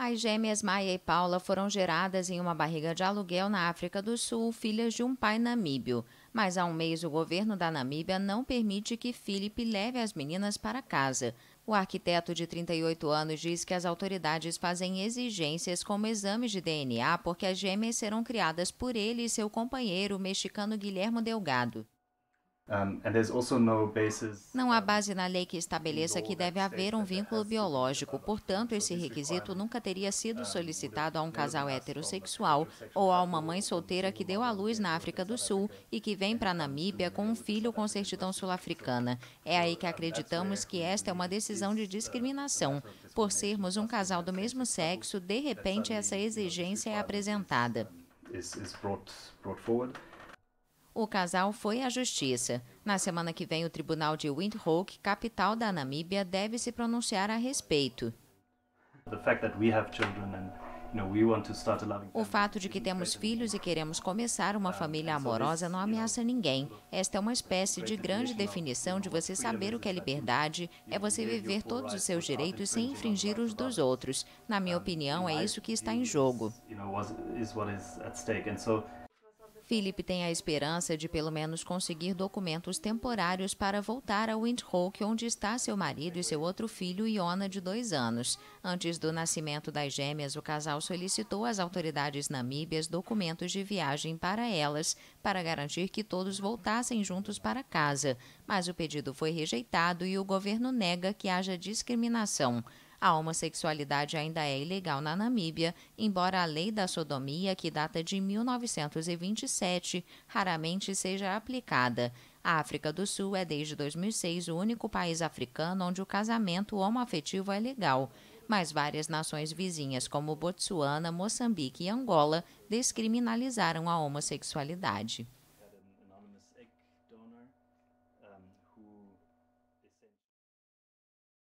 As gêmeas Maia e Paula foram geradas em uma barriga de aluguel na África do Sul, filhas de um pai namíbio. Mas há um mês o governo da Namíbia não permite que Felipe leve as meninas para casa. O arquiteto de 38 anos diz que as autoridades fazem exigências como exames de DNA porque as gêmeas serão criadas por ele e seu companheiro, o mexicano Guilhermo Delgado. Não há uh, base na lei que estabeleça que deve haver um vínculo biológico, portanto, esse requisito nunca teria sido solicitado a um casal heterossexual ou a uma mãe solteira que deu à luz na África do Sul e que vem para a Namíbia com um filho com certidão sul-africana. É aí que acreditamos que esta é uma decisão de discriminação. Por sermos um casal do mesmo sexo, de repente essa exigência é apresentada. Is, is brought, brought o casal foi à justiça. Na semana que vem, o tribunal de Windhoek, capital da Namíbia, deve se pronunciar a respeito. O fato de que temos filhos e queremos começar uma família amorosa não ameaça ninguém. Esta é uma espécie de grande definição de você saber o que é liberdade, é você viver todos os seus direitos sem infringir os dos outros. Na minha opinião, é isso que está em jogo. Philip tem a esperança de pelo menos conseguir documentos temporários para voltar a Windhoek, onde está seu marido e seu outro filho, Iona, de dois anos. Antes do nascimento das gêmeas, o casal solicitou às autoridades namíbias documentos de viagem para elas, para garantir que todos voltassem juntos para casa. Mas o pedido foi rejeitado e o governo nega que haja discriminação. A homossexualidade ainda é ilegal na Namíbia, embora a lei da sodomia, que data de 1927, raramente seja aplicada. A África do Sul é desde 2006 o único país africano onde o casamento homoafetivo é legal mas várias nações vizinhas, como Botsuana, Moçambique e Angola, descriminalizaram a homossexualidade.